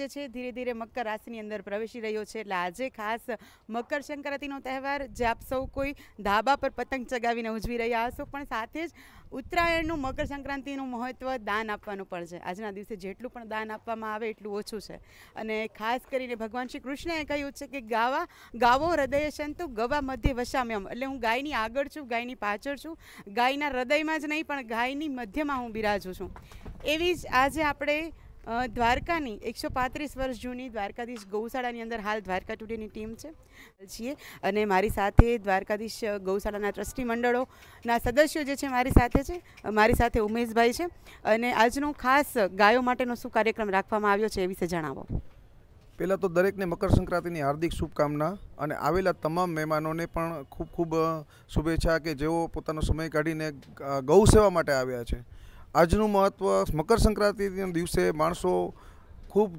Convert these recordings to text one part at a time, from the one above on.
જે છે ધીરે ધીરે મકર રાશિની અંદર પ્રવેશી રહ્યો છે એટલે આજે ખાસ મકર સંક્રાંતિનો તહેવાર જે આપ સૌ કોઈ ધાબા પર પતંગ ચગાવીને ઉજવી રહ્યા હશો પણ સાથે જ ઉત્તરાયણનું મકર સંક્રાંતિનું મહત્ત્વ દાન આપવાનું પણ છે આજના દિવસે જેટલું પણ દાન આપવામાં આવે એટલું ઓછું છે અને ખાસ કરીને ભગવાન શ્રી કૃષ્ણએ કહ્યું છે કે ગાવા ગાવો હૃદય સંતુ ગવા મધ્ય વસામ્યમ એટલે હું ગાયની આગળ છું ગાયની પાછળ છું ગાયના હૃદયમાં જ નહીં પણ ગાયની મધ્યમાં હું બિરાજું છું એવી જ આજે આપણે દ્વારકાની એકસો પાંત્રીસ વર્ષ જૂની દ્વારકાધીશ ગૌશાળાની અંદર હાલ દ્વારકા ટુડેની ટીમ છે છીએ અને મારી સાથે દ્વારકાધીશ ગૌશાળાના ટ્રસ્ટી મંડળોના સદસ્યો જે છે મારી સાથે છે મારી સાથે ઉમેશભાઈ છે અને આજનો ખાસ ગાયો માટેનો શું કાર્યક્રમ રાખવામાં આવ્યો છે એ વિશે જણાવો પહેલાં તો દરેકને મકર સંક્રાંતિની હાર્દિક શુભકામના અને આવેલા તમામ મહેમાનોને પણ ખૂબ ખૂબ શુભેચ્છા કે જેઓ પોતાનો સમય કાઢીને ગૌ સેવા માટે આવ્યા છે આજનું મહત્ત્વ મકર સંક્રાંતિના દિવસે માણસો ખૂબ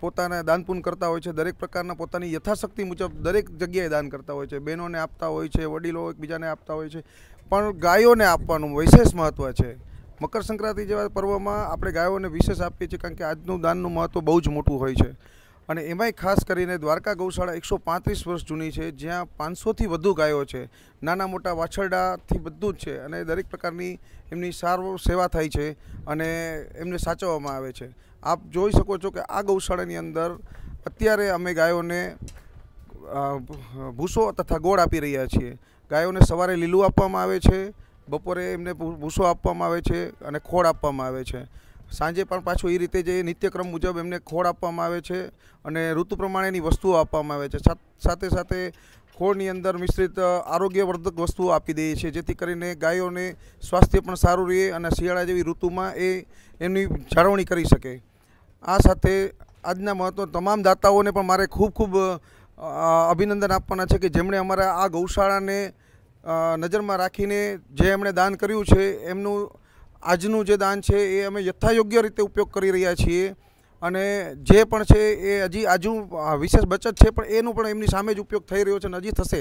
પોતાને દાનપૂન કરતા હોય છે દરેક પ્રકારના પોતાની યથાશક્તિ મુજબ દરેક જગ્યાએ દાન કરતા હોય છે બહેનોને આપતા હોય છે વડીલો એકબીજાને આપતા હોય છે પણ ગાયોને આપવાનું વિશેષ મહત્ત્વ છે મકર સંક્રાંતિ જેવા પર્વમાં આપણે ગાયોને વિશેષ આપીએ છીએ કારણ કે આજનું દાનનું મહત્ત્વ બહુ જ મોટું હોય છે અને એમાંય ખાસ કરીને દ્વારકા ગૌશાળા એકસો પાંત્રીસ વર્ષ જૂની છે જ્યાં પાંચસોથી વધુ ગાયો છે નાના મોટા વાછરડાથી બધું જ છે અને દરેક પ્રકારની એમની સારો સેવા થાય છે અને એમને સાચવવામાં આવે છે આપ જોઈ શકો છો કે આ ગૌશાળાની અંદર અત્યારે અમે ગાયોને ભૂસો તથા ગોળ આપી રહ્યા છીએ ગાયોને સવારે લીલું આપવામાં આવે છે બપોરે એમને ભૂસો આપવામાં આવે છે અને ખોળ આપવામાં આવે છે સાંજે પણ પાછું એ રીતે જે નિત્યક્રમ મુજબ એમને ખોળ આપવામાં આવે છે અને ઋતુ પ્રમાણેની વસ્તુઓ આપવામાં આવે છે સાથે સાથે ખોળની અંદર મિશ્રિત આરોગ્યવર્ધક વસ્તુઓ આપી દઈએ છીએ જેથી કરીને ગાયોને સ્વાસ્થ્ય પણ સારું રહે અને શિયાળા જેવી ઋતુમાં એ એમની જાળવણી કરી શકે આ સાથે આજના મહત્ત્વ તમામ દાતાઓને પણ મારે ખૂબ ખૂબ અભિનંદન આપવાના છે કે જેમણે અમારા આ ગૌશાળાને નજરમાં રાખીને જે એમણે દાન કર્યું છે એમનું આજનું જે દાન છે એ અમે યથાયોગ્ય રીતે ઉપયોગ કરી રહ્યા છીએ અને જે પણ છે એ હજી આજુ વિશેષ બચત છે પણ એનું પણ એમની સામે જ ઉપયોગ થઈ રહ્યો છે અને હજી થશે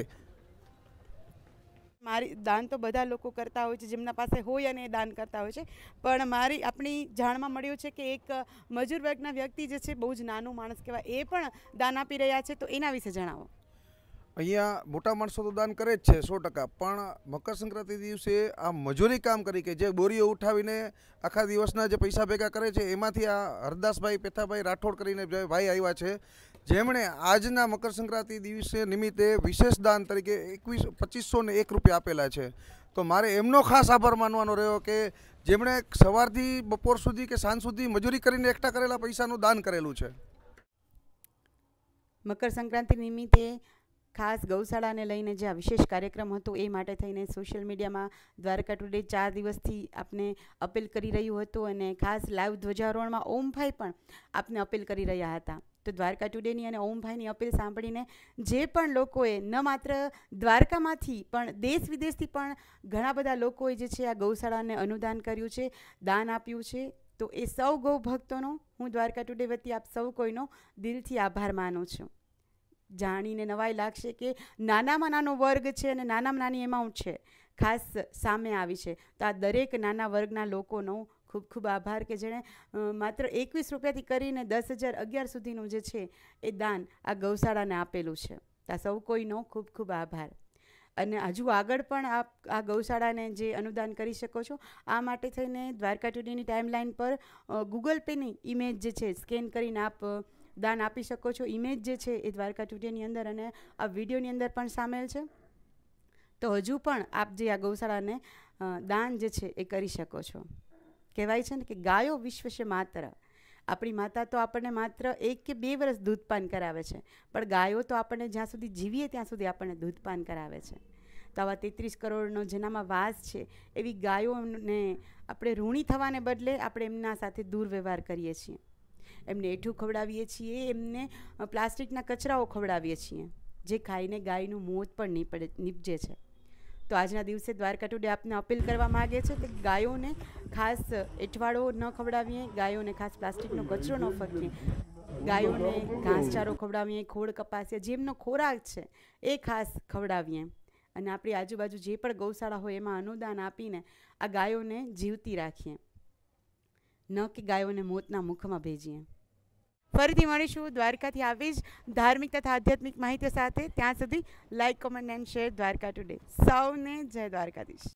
મારી દાન તો બધા લોકો કરતા હોય છે જેમના પાસે હોય અને એ દાન કરતા હોય છે પણ મારી આપણી જાણમાં મળ્યું છે કે એક મજૂર વર્ગના વ્યક્તિ જે છે બહુ જ નાનું માણસ કહેવાય એ પણ દાન આપી રહ્યા છે તો એના વિશે જણાવો અહીંયા મોટા માણસો તો દાન કરે જ છે સો ટકા પણ મકરસંક્રાંતિ દિવસે આ મજૂરી કામ કરી કે જે બોરીઓ ઉઠાવીને આખા દિવસના જે પૈસા ભેગા કરે છે એમાંથી આ હરદાસભાઈ પેથાભાઈ રાઠોડ કરીને ભાઈ આવ્યા છે જેમણે આજના મકરસંક્રાંતિ દિવસે નિમિત્તે વિશેષ દાન તરીકે એકવીસ પચીસો ને એક રૂપિયા આપેલા છે તો મારે એમનો ખાસ આભાર માનવાનો રહ્યો કે જેમણે સવારથી બપોર સુધી કે સાંજ સુધી મજૂરી કરીને એકઠા કરેલા પૈસાનું દાન કરેલું છે મકરસંક્રાંતિ નિમિત્તે ખાસ ગૌશાળાને લઈને જે આ વિશેષ કાર્યક્રમ હતો એ માટે થઈને સોશિયલ મીડિયામાં દ્વારકા ટુડે ચાર દિવસથી આપને અપીલ કરી રહ્યું હતું અને ખાસ લાઈવ ધ્વજારોહણમાં ઓમભાઈ પણ આપને અપીલ કરી રહ્યા હતા તો દ્વારકા ટુડેની અને ઓમભાઈની અપીલ સાંભળીને જે પણ લોકોએ ન માત્ર દ્વારકામાંથી પણ દેશ વિદેશથી પણ ઘણા બધા લોકોએ જે છે આ ગૌશાળાને અનુદાન કર્યું છે દાન આપ્યું છે તો એ સૌ ગૌ ભક્તોનો હું દ્વારકા ટુડે વતી આપ સૌ કોઈનો દિલથી આભાર માનું છું જાણીને નવાઈ લાગશે કે નાનામાં નાનો વર્ગ છે અને નાનામાં નાની એમાઉન્ટ છે ખાસ સામે આવી છે તો આ દરેક નાના વર્ગના લોકોનો ખૂબ ખૂબ આભાર કે જેણે માત્ર એકવીસ રૂપિયાથી કરીને દસ હજાર અગિયાર સુધીનું જે છે એ દાન આ ગૌશાળાને આપેલું છે આ સૌ કોઈનો ખૂબ ખૂબ આભાર અને હજુ આગળ પણ આપ આ ગૌશાળાને જે અનુદાન કરી શકો છો આ માટે થઈને દ્વારકા ટુડેની ટાઈમલાઈન પર ગૂગલ પેની ઇમેજ જે છે સ્કેન કરીને આપ દાન આપી શકો છો ઇમેજ જે છે એ દ્વારકા ટુડેની અંદર અને આ વિડીયોની અંદર પણ સામેલ છે તો હજુ પણ આપ જે આ ગૌશાળાને દાન જે છે એ કરી શકો છો કહેવાય છે ને કે ગાયો વિશ્વ છે માત્ર આપણી માતા તો આપણને માત્ર એક કે બે વર્ષ દૂધપાન કરાવે છે પણ ગાયો તો આપણને જ્યાં સુધી જીવીએ ત્યાં સુધી આપણને દૂધપાન કરાવે છે તો આવા તેત્રીસ કરોડનો જેનામાં વાસ છે એવી ગાયોને આપણે ઋણી થવાને બદલે આપણે એમના સાથે દુર્વ્યવહાર કરીએ છીએ એમને એઠું ખવડાવીએ છીએ એમને પ્લાસ્ટિકના કચરાઓ ખવડાવીએ છીએ જે ખાઈને ગાયનું મોત પણ નીપડે નીપજે છે તો આજના દિવસે દ્વારકા ટુડે આપને અપીલ કરવા માગે છે કે ગાયોને ખાસ એઠવાડો ન ખવડાવીએ ગાયોને ખાસ પ્લાસ્ટિકનો કચરો ન ફરવીએ ગાયોને ઘાસચારો ખવડાવીએ ખોળ કપાસીએ જેમનો ખોરાક છે એ ખાસ ખવડાવીએ અને આપણી આજુબાજુ જે પણ ગૌશાળા હોય એમાં અનુદાન આપીને આ ગાયોને જીવતી રાખીએ ન કે ગાયોને મોતના મુખમાં ભેજીએ ફરીથી મળીશું દ્વારકાથી આવી જ ધાર્મિક તથા આધ્યાત્મિક માહિતી સાથે ત્યાં સુધી like comment and share Dwarka today સૌને જય દ્વારકાધીશ